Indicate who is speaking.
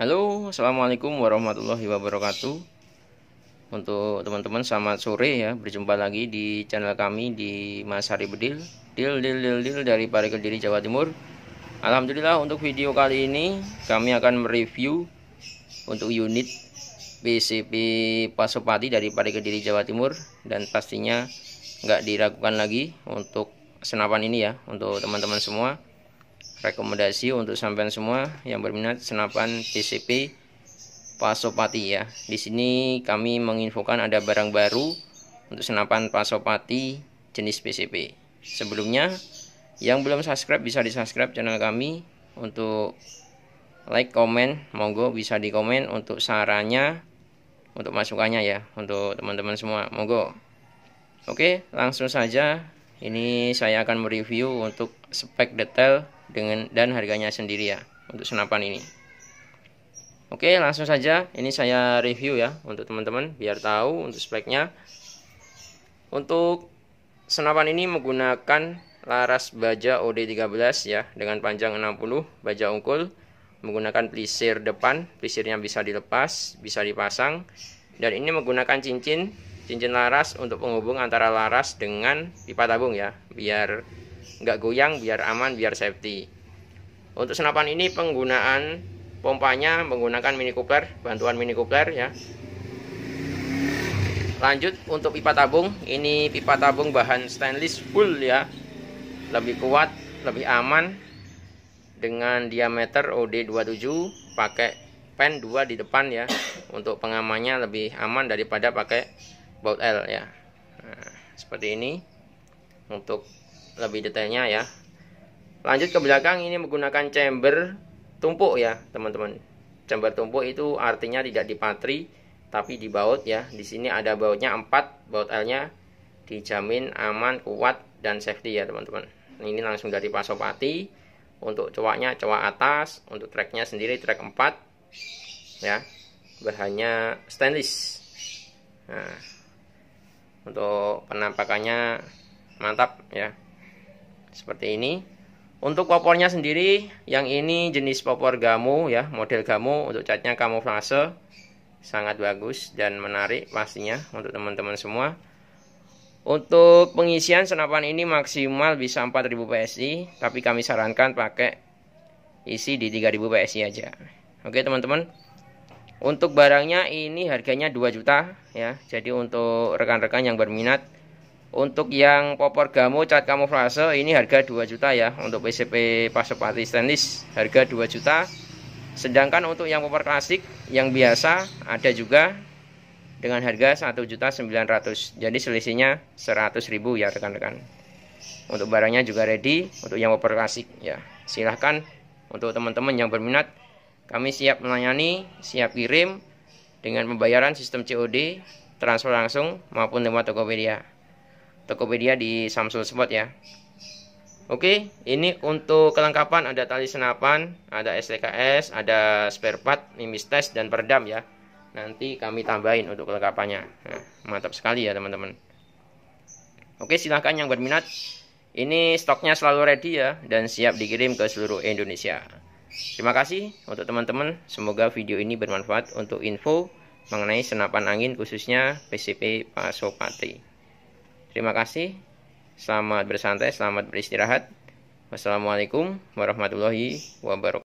Speaker 1: Halo, assalamualaikum warahmatullahi wabarakatuh. Untuk teman-teman selamat sore ya, berjumpa lagi di channel kami di Mas Hari Bedil, Dil Dil Dil Dil dari Parike Kediri Jawa Timur. Alhamdulillah untuk video kali ini kami akan mereview untuk unit PCP Pasopati dari Parike Kediri Jawa Timur dan pastinya nggak diragukan lagi untuk senapan ini ya untuk teman-teman semua rekomendasi untuk sampean semua yang berminat senapan PCP Pasopati ya. Di sini kami menginfokan ada barang baru untuk senapan Pasopati jenis PCP. Sebelumnya yang belum subscribe bisa di-subscribe channel kami untuk like, komen, monggo bisa di komen untuk sarannya, untuk masukannya ya, untuk teman-teman semua, monggo. Oke, langsung saja ini saya akan mereview untuk spek detail dengan dan harganya sendiri ya untuk senapan ini. Oke, langsung saja ini saya review ya untuk teman-teman biar tahu untuk speknya. Untuk senapan ini menggunakan laras baja OD13 ya dengan panjang 60 baja ungkul menggunakan plisir depan, plisirnya bisa dilepas, bisa dipasang dan ini menggunakan cincin cincin laras untuk penghubung antara laras dengan pipa tabung ya biar nggak goyang biar aman biar safety untuk senapan ini penggunaan pompanya menggunakan mini coupler bantuan mini coupler ya lanjut untuk pipa tabung ini pipa tabung bahan stainless full ya lebih kuat lebih aman dengan diameter OD27 pakai pen 2 di depan ya untuk pengamannya lebih aman daripada pakai baut L ya nah, seperti ini untuk lebih detailnya ya lanjut ke belakang ini menggunakan chamber tumpuk ya teman-teman chamber tumpuk itu artinya tidak dipatri tapi dibaut ya di sini ada bautnya 4 baut L nya dijamin aman kuat dan safety ya teman-teman ini langsung dari pasopati untuk cowoknya cowok atas untuk tracknya sendiri track 4 ya bahannya stainless nah untuk penampakannya mantap ya seperti ini untuk popornya sendiri yang ini jenis popor gamu ya model gamu untuk catnya kamuflase sangat bagus dan menarik pastinya untuk teman-teman semua untuk pengisian senapan ini maksimal bisa 4000 PSI tapi kami sarankan pakai isi di 3000 PSI aja oke teman-teman untuk barangnya ini harganya 2 juta ya jadi untuk rekan-rekan yang berminat untuk yang popor kamu cat kamuflase ini harga 2 juta ya untuk PCP Pasopati stainless harga 2 juta. Sedangkan untuk yang popor klasik yang biasa ada juga dengan harga juta 1.900. Jadi selisihnya 100.000 ya rekan-rekan. Untuk barangnya juga ready untuk yang popor klasik ya. Silahkan untuk teman-teman yang berminat kami siap melayani, siap kirim dengan pembayaran sistem COD, transfer langsung maupun lewat Tokopedia. Tokopedia di Samsung Spot ya. Oke, ini untuk kelengkapan ada tali senapan, ada STKS, ada spare part, mimis test dan peredam ya. Nanti kami tambahin untuk kelengkapannya. Nah, mantap sekali ya teman-teman. Oke, silahkan yang berminat. Ini stoknya selalu ready ya dan siap dikirim ke seluruh Indonesia. Terima kasih untuk teman-teman. Semoga video ini bermanfaat untuk info mengenai senapan angin khususnya PCP Pasopati. Terima kasih. Selamat bersantai, selamat beristirahat. Wassalamualaikum warahmatullahi wabarakatuh.